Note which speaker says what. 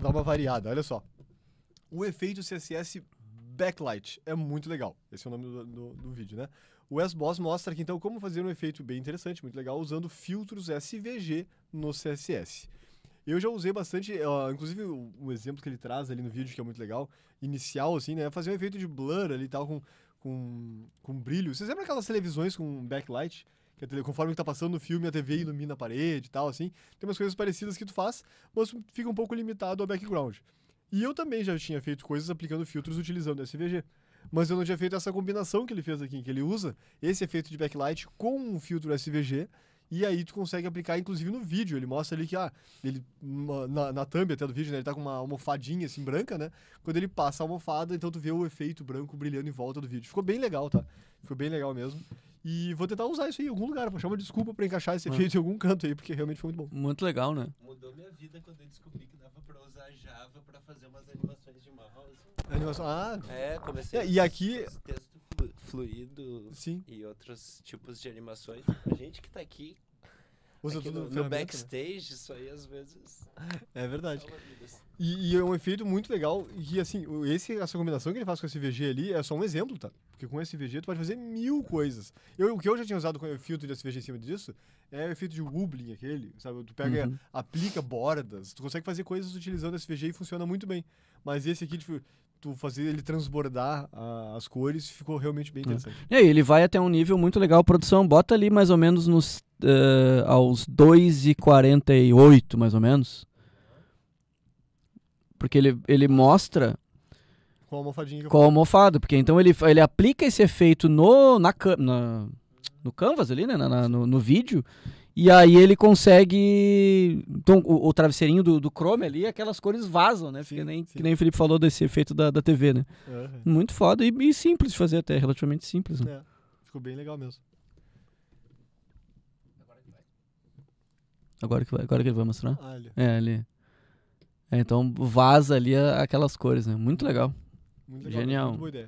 Speaker 1: Pra dar uma variada, olha só. O efeito CSS Backlight é muito legal. Esse é o nome do, do, do vídeo, né? O S-Boss mostra aqui, então, como fazer um efeito bem interessante, muito legal, usando filtros SVG no CSS. Eu já usei bastante, uh, inclusive o, exemplo que ele traz ali no vídeo, que é muito legal, inicial, assim, né? Fazer um efeito de blur ali e tal, com, com, com brilho. Vocês lembram aquelas televisões com backlight? Que a conforme está passando o filme, a TV ilumina a parede e tal, assim. Tem umas coisas parecidas que tu faz, mas fica um pouco limitado ao background. E eu também já tinha feito coisas aplicando filtros utilizando SVG. Mas eu não tinha feito essa combinação que ele fez aqui, que ele usa esse efeito de backlight com um filtro SVG e aí tu consegue aplicar, inclusive, no vídeo. Ele mostra ali que, ah, ele, na, na thumb até do vídeo, né, ele tá com uma almofadinha, assim, branca, né? Quando ele passa a almofada, então tu vê o efeito branco brilhando em volta do vídeo. Ficou bem legal, tá? Ficou bem legal mesmo. E vou tentar usar isso aí em algum lugar, vou achar uma desculpa pra encaixar esse efeito
Speaker 2: em algum canto aí, porque realmente foi muito bom. Muito legal, né?
Speaker 1: Mudou minha vida quando eu descobri que dava pra usar Java pra fazer umas animações de mouse. Animação, ah, É, comecei É, e com aqui-
Speaker 2: texto fluido sim. e outros tipos de animações. A gente que tá aqui, Usa aqui tudo no, no ferramenta, né? backstage, isso aí às vezes. É verdade. salva
Speaker 1: e, e, é um efeito muito legal. E assim, esse, essa combinação que ele faz com esse VG ali é só um exemplo, tá? Porque com esse VG tu pode fazer mil coisas. Eu, o que eu já tinha usado com o filtro de SVG em cima disso é o efeito de wobbling aquele, sabe? Tu pega, uhum. aplica bordas, tu consegue fazer coisas utilizando SVG e funciona muito bem. Mas esse aqui, tipo, tu fazer ele transbordar as cores ficou realmente bem uhum. interessante.
Speaker 2: É. E aí, ele vai até um nível muito legal. Produção, bota ali mais ou menos nos, uh, aos 2,48, mais ou menos. Porque ele, ele mostra
Speaker 1: com a almofadinha. Com a
Speaker 2: almofada, porque então ele, ele aplica esse efeito no, na, na no canvas ali, né? Na, na, no, no, vídeo. E aí ele consegue. Então, o, o travesseirinho do, do Chrome ali, aquelas cores vazam, né? Sim, nem, Que nem o Felipe falou desse efeito da, da TV, né? Uhum. Muito foda e, e, simples de fazer até, relativamente simples. Né?
Speaker 1: É, ficou bem legal mesmo.
Speaker 2: Agora que vai. Agora que, vai, agora que ele vai mostrar? Ah, ali. É, ali. É, então vaza ali a, aquelas cores, né? Muito legal. Muito legal Genial. Muito
Speaker 1: boa ideia.